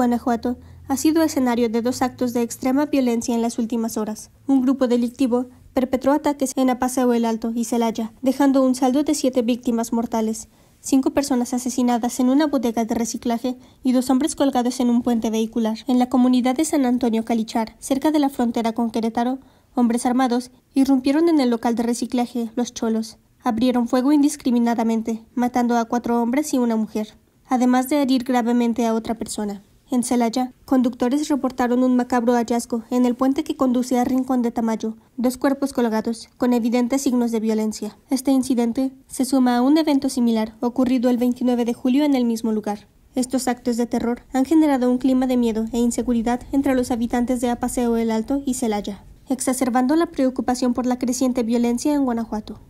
Guanajuato, ha sido escenario de dos actos de extrema violencia en las últimas horas. Un grupo delictivo perpetró ataques en Apaseo el Alto y Celaya, dejando un saldo de siete víctimas mortales, cinco personas asesinadas en una bodega de reciclaje y dos hombres colgados en un puente vehicular. En la comunidad de San Antonio Calichar, cerca de la frontera con Querétaro, hombres armados irrumpieron en el local de reciclaje Los Cholos. Abrieron fuego indiscriminadamente, matando a cuatro hombres y una mujer, además de herir gravemente a otra persona. En Celaya, conductores reportaron un macabro hallazgo en el puente que conduce a Rincón de Tamayo, dos cuerpos colgados, con evidentes signos de violencia. Este incidente se suma a un evento similar ocurrido el 29 de julio en el mismo lugar. Estos actos de terror han generado un clima de miedo e inseguridad entre los habitantes de Apaseo el Alto y Celaya, exacerbando la preocupación por la creciente violencia en Guanajuato.